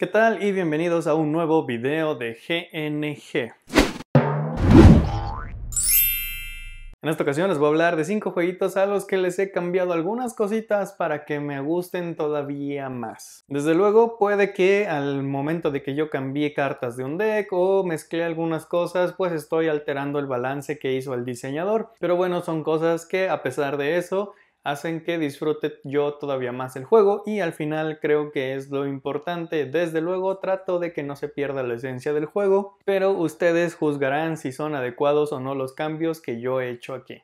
¿Qué tal? Y bienvenidos a un nuevo video de GNG. En esta ocasión les voy a hablar de 5 jueguitos a los que les he cambiado algunas cositas para que me gusten todavía más. Desde luego puede que al momento de que yo cambié cartas de un deck o mezclé algunas cosas pues estoy alterando el balance que hizo el diseñador. Pero bueno, son cosas que a pesar de eso hacen que disfrute yo todavía más el juego y al final creo que es lo importante. Desde luego trato de que no se pierda la esencia del juego, pero ustedes juzgarán si son adecuados o no los cambios que yo he hecho aquí.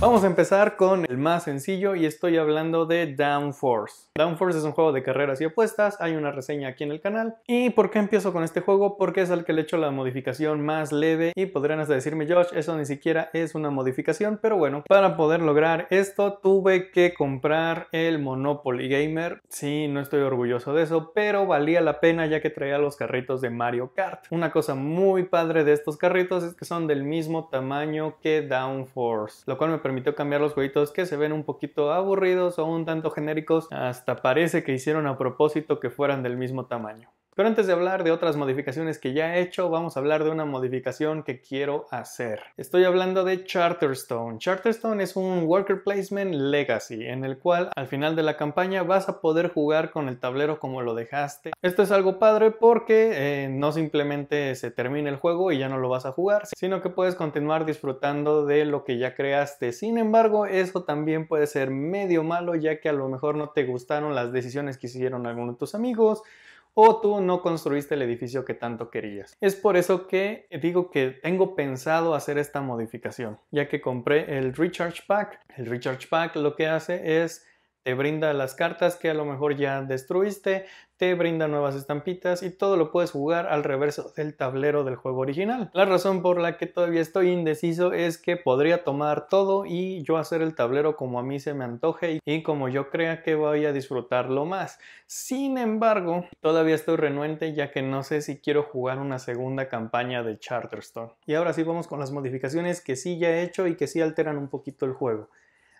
Vamos a empezar con el más sencillo y estoy hablando de Downforce. Downforce es un juego de carreras y apuestas, hay una reseña aquí en el canal. ¿Y por qué empiezo con este juego? Porque es al que le he hecho la modificación más leve y podrían hasta decirme, Josh, eso ni siquiera es una modificación, pero bueno, para poder lograr esto tuve que comprar el Monopoly Gamer. Sí, no estoy orgulloso de eso, pero valía la pena ya que traía los carritos de Mario Kart. Una cosa muy padre de estos carritos es que son del mismo tamaño que Downforce, lo cual me permitió cambiar los jueguitos que se ven un poquito aburridos o un tanto genéricos, hasta parece que hicieron a propósito que fueran del mismo tamaño. Pero antes de hablar de otras modificaciones que ya he hecho, vamos a hablar de una modificación que quiero hacer. Estoy hablando de Charterstone. Charterstone es un worker placement legacy en el cual al final de la campaña vas a poder jugar con el tablero como lo dejaste. Esto es algo padre porque eh, no simplemente se termina el juego y ya no lo vas a jugar, sino que puedes continuar disfrutando de lo que ya creaste. Sin embargo, eso también puede ser medio malo ya que a lo mejor no te gustaron las decisiones que hicieron algunos de tus amigos o tú no construiste el edificio que tanto querías. Es por eso que digo que tengo pensado hacer esta modificación, ya que compré el Recharge Pack. El Recharge Pack lo que hace es te brinda las cartas que a lo mejor ya destruiste, te brinda nuevas estampitas y todo lo puedes jugar al reverso del tablero del juego original. La razón por la que todavía estoy indeciso es que podría tomar todo y yo hacer el tablero como a mí se me antoje y como yo crea que voy a disfrutarlo más. Sin embargo, todavía estoy renuente ya que no sé si quiero jugar una segunda campaña de Charterstone. Y ahora sí vamos con las modificaciones que sí ya he hecho y que sí alteran un poquito el juego.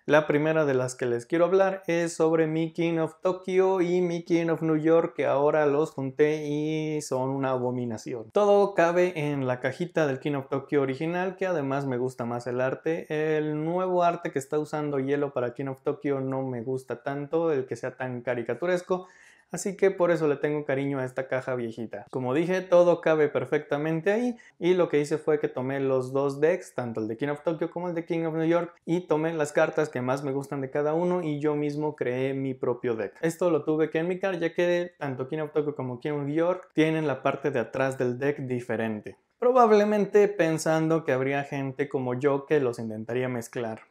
La primera de las que les quiero hablar es sobre mi King of Tokyo y mi King of New York que ahora los junté y son una abominación. Todo cabe en la cajita del King of Tokyo original que además me gusta más el arte. El nuevo arte que está usando Hielo para King of Tokyo no me gusta tanto, el que sea tan caricaturesco así que por eso le tengo cariño a esta caja viejita. Como dije, todo cabe perfectamente ahí y lo que hice fue que tomé los dos decks, tanto el de King of Tokyo como el de King of New York, y tomé las cartas que más me gustan de cada uno y yo mismo creé mi propio deck. Esto lo tuve que enmicar ya que tanto King of Tokyo como King of New York tienen la parte de atrás del deck diferente probablemente pensando que habría gente como yo que los intentaría mezclar.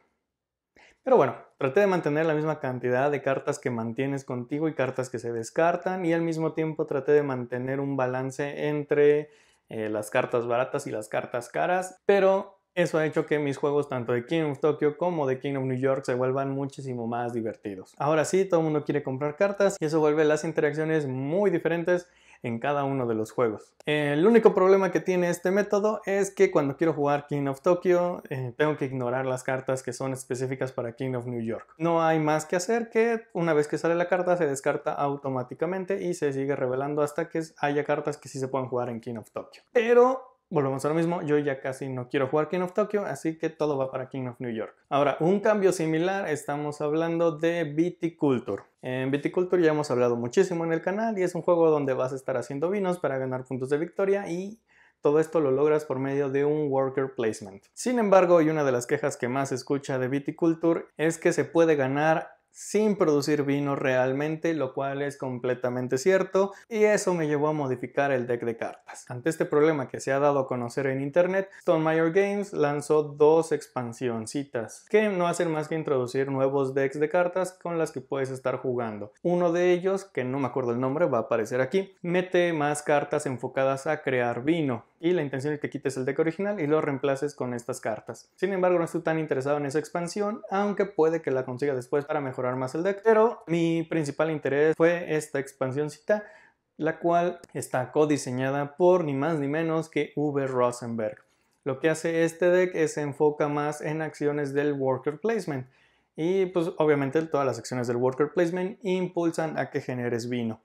Pero bueno, traté de mantener la misma cantidad de cartas que mantienes contigo y cartas que se descartan y al mismo tiempo traté de mantener un balance entre eh, las cartas baratas y las cartas caras, pero eso ha hecho que mis juegos tanto de King of Tokyo como de King of New York se vuelvan muchísimo más divertidos. Ahora sí, todo el mundo quiere comprar cartas y eso vuelve las interacciones muy diferentes en cada uno de los juegos. El único problema que tiene este método es que cuando quiero jugar King of Tokyo eh, tengo que ignorar las cartas que son específicas para King of New York. No hay más que hacer que una vez que sale la carta se descarta automáticamente y se sigue revelando hasta que haya cartas que sí se puedan jugar en King of Tokyo. Pero Volvemos a lo mismo, yo ya casi no quiero jugar King of Tokyo, así que todo va para King of New York. Ahora, un cambio similar, estamos hablando de Viticulture. En Viticulture ya hemos hablado muchísimo en el canal y es un juego donde vas a estar haciendo vinos para ganar puntos de victoria y todo esto lo logras por medio de un worker placement. Sin embargo, y una de las quejas que más se escucha de Viticulture es que se puede ganar sin producir vino realmente, lo cual es completamente cierto, y eso me llevó a modificar el deck de cartas. Ante este problema que se ha dado a conocer en internet, Stone Games lanzó dos expansioncitas que no hacen más que introducir nuevos decks de cartas con las que puedes estar jugando. Uno de ellos, que no me acuerdo el nombre, va a aparecer aquí, mete más cartas enfocadas a crear vino y la intención es que quites el deck original y lo reemplaces con estas cartas. Sin embargo, no estoy tan interesado en esa expansión, aunque puede que la consiga después para mejorar más el deck. Pero mi principal interés fue esta cita, la cual está codiseñada por ni más ni menos que V. Rosenberg. Lo que hace este deck es se enfoca más en acciones del worker placement. Y pues obviamente todas las acciones del worker placement impulsan a que generes vino.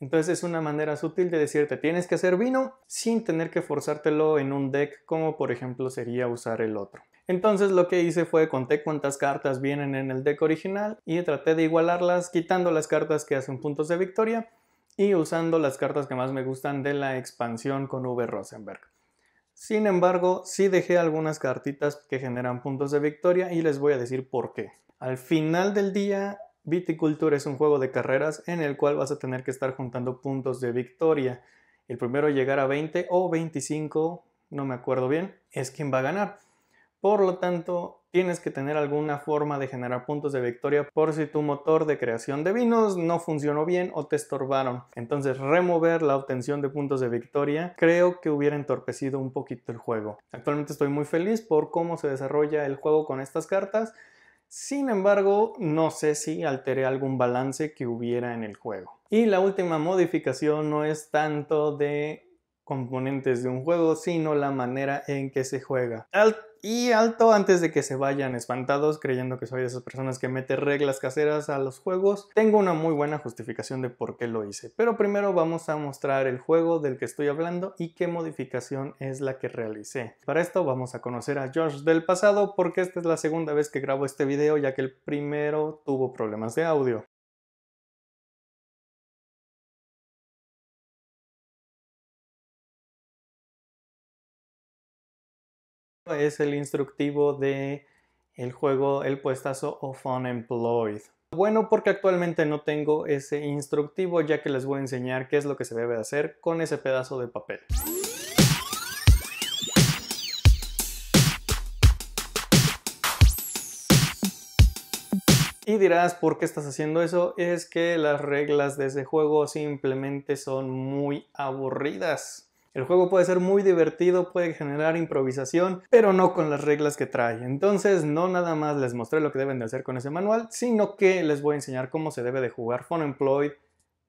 Entonces es una manera sutil de decirte tienes que hacer vino sin tener que forzártelo en un deck como por ejemplo sería usar el otro. Entonces lo que hice fue conté cuántas cartas vienen en el deck original y traté de igualarlas quitando las cartas que hacen puntos de victoria y usando las cartas que más me gustan de la expansión con V Rosenberg. Sin embargo, sí dejé algunas cartitas que generan puntos de victoria y les voy a decir por qué. Al final del día Viticultura es un juego de carreras en el cual vas a tener que estar juntando puntos de victoria. El primero a llegar a 20 o 25, no me acuerdo bien, es quien va a ganar. Por lo tanto, tienes que tener alguna forma de generar puntos de victoria por si tu motor de creación de vinos no funcionó bien o te estorbaron. Entonces, remover la obtención de puntos de victoria creo que hubiera entorpecido un poquito el juego. Actualmente estoy muy feliz por cómo se desarrolla el juego con estas cartas. Sin embargo, no sé si alteré algún balance que hubiera en el juego. Y la última modificación no es tanto de componentes de un juego, sino la manera en que se juega y alto antes de que se vayan espantados creyendo que soy de esas personas que mete reglas caseras a los juegos. Tengo una muy buena justificación de por qué lo hice, pero primero vamos a mostrar el juego del que estoy hablando y qué modificación es la que realicé. Para esto vamos a conocer a George del pasado porque esta es la segunda vez que grabo este video ya que el primero tuvo problemas de audio. es el instructivo de el juego El Puestazo of Unemployed Bueno, porque actualmente no tengo ese instructivo ya que les voy a enseñar qué es lo que se debe hacer con ese pedazo de papel. Y dirás, ¿por qué estás haciendo eso? Es que las reglas de ese juego simplemente son muy aburridas. El juego puede ser muy divertido, puede generar improvisación, pero no con las reglas que trae. Entonces no nada más les mostré lo que deben de hacer con ese manual, sino que les voy a enseñar cómo se debe de jugar Phone Employed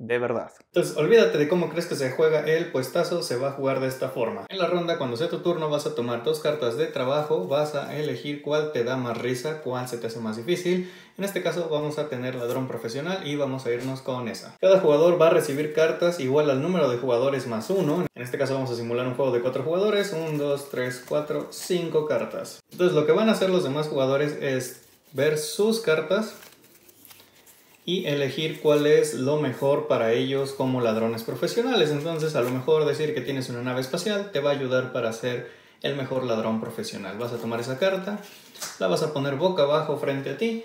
de verdad. Entonces, olvídate de cómo crees que se juega el puestazo, se va a jugar de esta forma. En la ronda, cuando sea tu turno, vas a tomar dos cartas de trabajo, vas a elegir cuál te da más risa, cuál se te hace más difícil. En este caso vamos a tener ladrón profesional y vamos a irnos con esa. Cada jugador va a recibir cartas igual al número de jugadores más uno. En este caso vamos a simular un juego de cuatro jugadores, Un, dos, tres, cuatro, cinco cartas. Entonces lo que van a hacer los demás jugadores es ver sus cartas y elegir cuál es lo mejor para ellos como ladrones profesionales. Entonces, a lo mejor decir que tienes una nave espacial te va a ayudar para ser el mejor ladrón profesional. Vas a tomar esa carta, la vas a poner boca abajo frente a ti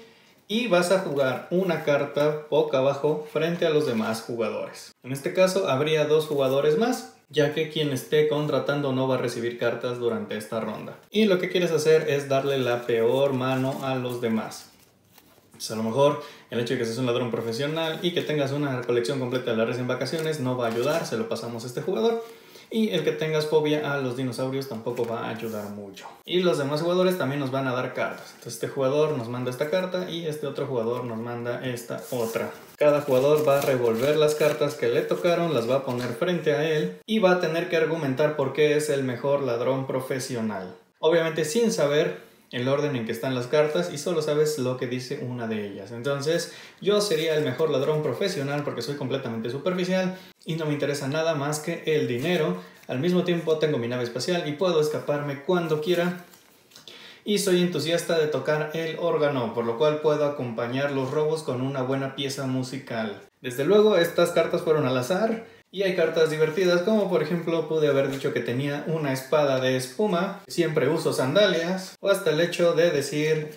y vas a jugar una carta boca abajo frente a los demás jugadores. En este caso habría dos jugadores más, ya que quien esté contratando no va a recibir cartas durante esta ronda. Y lo que quieres hacer es darle la peor mano a los demás. Pues, a lo mejor el hecho de que seas un ladrón profesional y que tengas una colección completa de red en vacaciones no va a ayudar, se lo pasamos a este jugador. Y el que tengas fobia a los dinosaurios tampoco va a ayudar mucho. Y los demás jugadores también nos van a dar cartas. Entonces este jugador nos manda esta carta y este otro jugador nos manda esta otra. Cada jugador va a revolver las cartas que le tocaron, las va a poner frente a él y va a tener que argumentar por qué es el mejor ladrón profesional. Obviamente sin saber el orden en que están las cartas y solo sabes lo que dice una de ellas. Entonces, yo sería el mejor ladrón profesional porque soy completamente superficial y no me interesa nada más que el dinero. Al mismo tiempo tengo mi nave espacial y puedo escaparme cuando quiera. Y soy entusiasta de tocar el órgano, por lo cual puedo acompañar los robos con una buena pieza musical. Desde luego, estas cartas fueron al azar y hay cartas divertidas como por ejemplo pude haber dicho que tenía una espada de espuma, siempre uso sandalias, o hasta el hecho de decir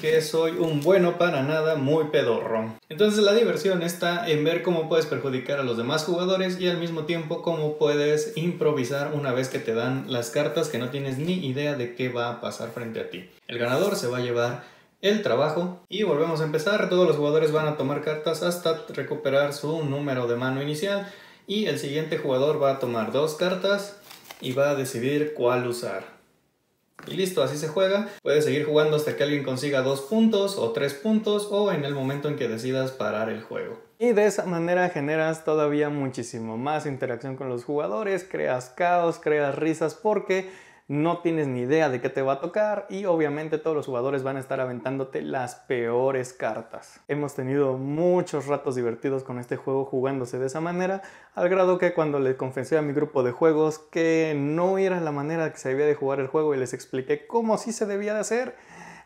que soy un bueno para nada muy pedorro. Entonces la diversión está en ver cómo puedes perjudicar a los demás jugadores y al mismo tiempo cómo puedes improvisar una vez que te dan las cartas que no tienes ni idea de qué va a pasar frente a ti. El ganador se va a llevar el trabajo y volvemos a empezar. Todos los jugadores van a tomar cartas hasta recuperar su número de mano inicial. Y el siguiente jugador va a tomar dos cartas y va a decidir cuál usar. Y listo, así se juega. Puedes seguir jugando hasta que alguien consiga dos puntos o tres puntos o en el momento en que decidas parar el juego. Y de esa manera generas todavía muchísimo más interacción con los jugadores, creas caos, creas risas porque no tienes ni idea de qué te va a tocar y obviamente todos los jugadores van a estar aventándote las peores cartas. Hemos tenido muchos ratos divertidos con este juego jugándose de esa manera, al grado que cuando le confesé a mi grupo de juegos que no era la manera que se debía de jugar el juego y les expliqué cómo sí se debía de hacer,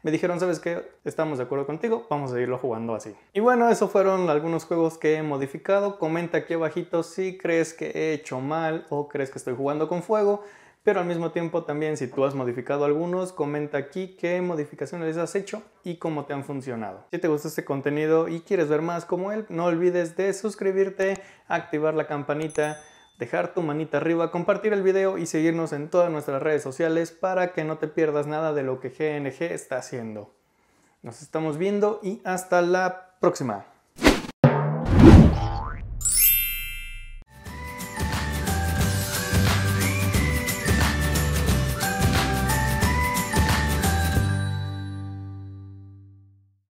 me dijeron, ¿sabes qué? Estamos de acuerdo contigo, vamos a irlo jugando así. Y bueno, esos fueron algunos juegos que he modificado. Comenta aquí abajito si crees que he hecho mal o crees que estoy jugando con fuego pero al mismo tiempo también si tú has modificado algunos, comenta aquí qué modificaciones has hecho y cómo te han funcionado. Si te gusta este contenido y quieres ver más como él, no olvides de suscribirte, activar la campanita, dejar tu manita arriba, compartir el video y seguirnos en todas nuestras redes sociales para que no te pierdas nada de lo que GNG está haciendo. Nos estamos viendo y hasta la próxima.